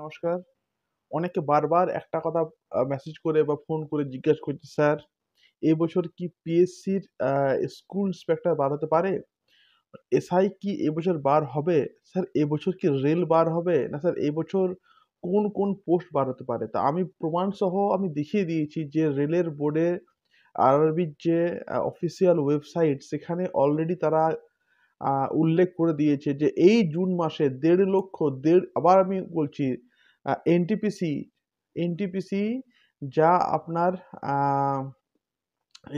নমস্কার অনেকে বারবার একটা কথা মেসেজ করে বা ফোন করে জিজ্ঞেস করছে স্যার এই বছর কি পিএসসির স্কুল ইন্সপেক্টর বার হতে পারে এসআই কি এবছর বার হবে স্যার এবছর কি রেল বার হবে না স্যার এবছর কোন কোন পোস্ট বার হতে পারে তা আমি প্রমাণসহ আমি দেখিয়ে দিয়েছি যে রেলের বোর্ডে আরআরবির যে অফিসিয়াল ওয়েবসাইট সেখানে অলরেডি তারা উল্লেখ করে দিয়েছে যে এই জুন মাসে দেড় লক্ষ দেড় আবার আমি বলছি এনটিপিসি এনটিপিসি যা আপনার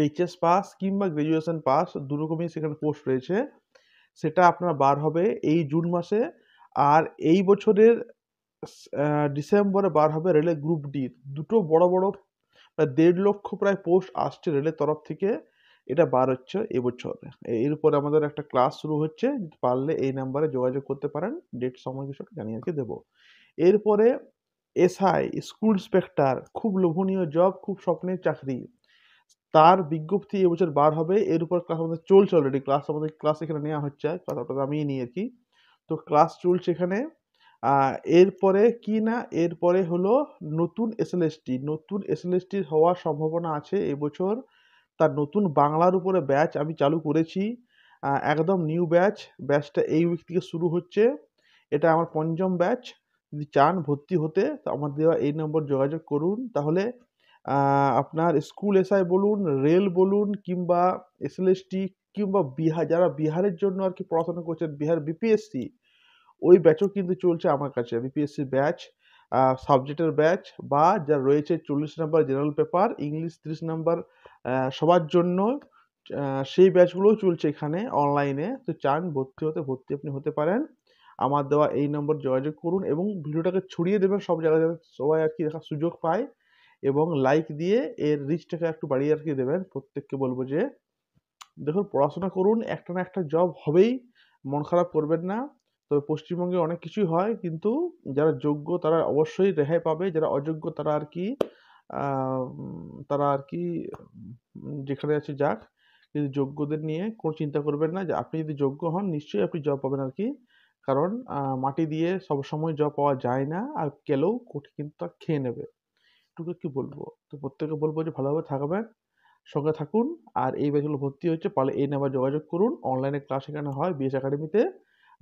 এইচএস পাস কিংবা গ্র্যাজুয়েশন পাস দুরকমই সেখানে পোস্ট রয়েছে সেটা আপনার বার হবে এই জুন মাসে আর এই বছরের ডিসেম্বরে বার হবে রেলের গ্রুপ ডি দুটো বড় বড় দেড় লক্ষ প্রায় পোস্ট আসছে রেলের তরফ থেকে এটা বার হচ্ছে এবছর এর এরপর আমাদের একটা ক্লাস শুরু হচ্ছে পারলে এই নাম্বারে যোগাযোগ করতে পারেন ডেট সময় কিছু জানিয়ে আজকে দেবো এরপরে এসআই স্কুল ইন্সপেক্টর খুব লোভনীয় জব খুব স্বপ্নের চাকরি তার বিজ্ঞপ্তি এবছর বার হবে এর উপর ক্লাস আমাদের চলছে অলরেডি ক্লাস আমাদের ক্লাস এখানে নেওয়া হচ্ছে ক্লাস অর্থাৎ আমি নিয়েছি তো ক্লাস চলছে এখানে এরপরে কি না এরপরে হলো নতুন এসএলএসটি নতুন এসএলএসটির হওয়ার সম্ভাবনা আছে এবছর তার নতুন বাংলার উপরে ব্যাচ আমি চালু করেছি একদম নিউ ব্যাচ ব্যাচটা এই উইক থেকে শুরু হচ্ছে এটা আমার পঞ্চম ব্যাচ যদি চান ভর্তি হতে তো আমার দেওয়া এই নম্বর যোগাযোগ করুন তাহলে আপনার স্কুল এসআই বলুন রেল বলুন কিংবা এসএলএসটি কিংবা বিহার যারা বিহারের জন্য আর কি পড়াশোনা করছেন বিহার বিপিএসসি ওই ব্যাচও কিন্তু চলছে আমার কাছে বিপিএসসি ব্যাচ সাবজেক্টের ব্যাচ বা যা রয়েছে চল্লিশ নাম্বার জেনারেল পেপার ইংলিশ তিরিশ নাম্বার সবার জন্য সেই ব্যাচগুলোও চলছে এখানে অনলাইনে তো চান ভর্তি হতে ভর্তি আপনি হতে পারেন আমার দেওয়া এই নম্বর যোগাযোগ করুন এবং ভিডিওটাকে ছড়িয়ে দেবেন সব জায়গায় যাতে সবাই আর কি দেখার সুযোগ পায় এবং লাইক দিয়ে এর রিচটাকে একটু বাড়িয়ে আর কি দেবেন প্রত্যেককে বলবো যে দেখুন পড়াশোনা করুন একটা না একটা জব হবেই মন খারাপ করবেন না তবে পশ্চিমবঙ্গে অনেক কিছুই হয় কিন্তু যারা যোগ্য তারা অবশ্যই রেহাই পাবে যারা অযোগ্য তারা আর কি তারা আর কি যেখানে আছে যাক কিন্তু যোগ্যদের নিয়ে কোনো চিন্তা করবেন না যে আপনি যদি যোগ্য হন নিশ্চয়ই আপনি জব পাবেন আর কি কারণ মাটি দিয়ে সবসময় জব পাওয়া যায় না আর কেলেও কোটি কিন্তু তা খেয়ে নেবে এটুকু কি বলবো তো প্রত্যেকে বলবো যে ভালোভাবে থাকবেন সঙ্গে থাকুন আর এই ব্যাচগুলো ভর্তি হচ্ছে পারলে এই নাম্বার যোগাযোগ করুন অনলাইনে ক্লাস এখানে হয় বিএস একাডেমিতে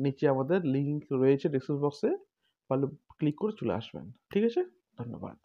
নিচে আমাদের লিঙ্ক রয়েছে ডিসক্রিপশন বক্সে তাহলে ক্লিক করে চলে আসবেন ঠিক আছে ধন্যবাদ